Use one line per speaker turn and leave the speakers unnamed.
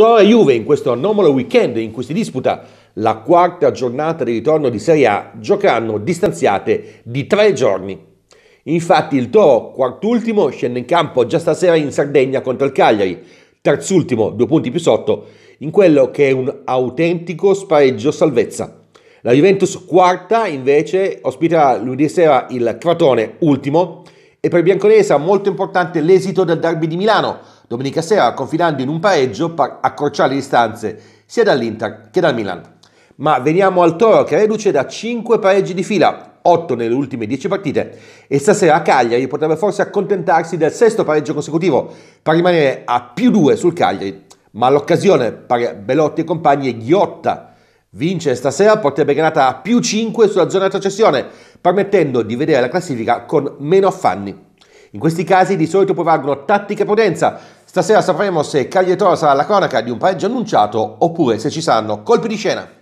Torna Juve in questo anomalo weekend in cui si disputa la quarta giornata di ritorno di Serie A, giocheranno distanziate di tre giorni. Infatti il Toro, quart'ultimo, scende in campo già stasera in Sardegna contro il Cagliari, terzultimo, due punti più sotto, in quello che è un autentico spareggio salvezza. La Juventus quarta invece ospiterà lunedì sera il Cratone, ultimo e per i bianconesi molto importante l'esito del derby di Milano Domenica sera, confinando in un pareggio per accorciare le distanze sia dall'Inter che dal Milan. Ma veniamo al Toro che reduce da 5 pareggi di fila, 8 nelle ultime 10 partite, e stasera a Cagliari potrebbe forse accontentarsi del sesto pareggio consecutivo per rimanere a più 2 sul Cagliari. Ma l'occasione per Belotti e compagni è ghiotta. Vince stasera porterebbe granata a più 5 sulla zona di retrocessione, permettendo di vedere la classifica con meno affanni. In questi casi di solito prevalgono tattica e prudenza, Stasera sapremo se Caglietoro sarà la cronaca di un pareggio annunciato oppure se ci saranno colpi di scena.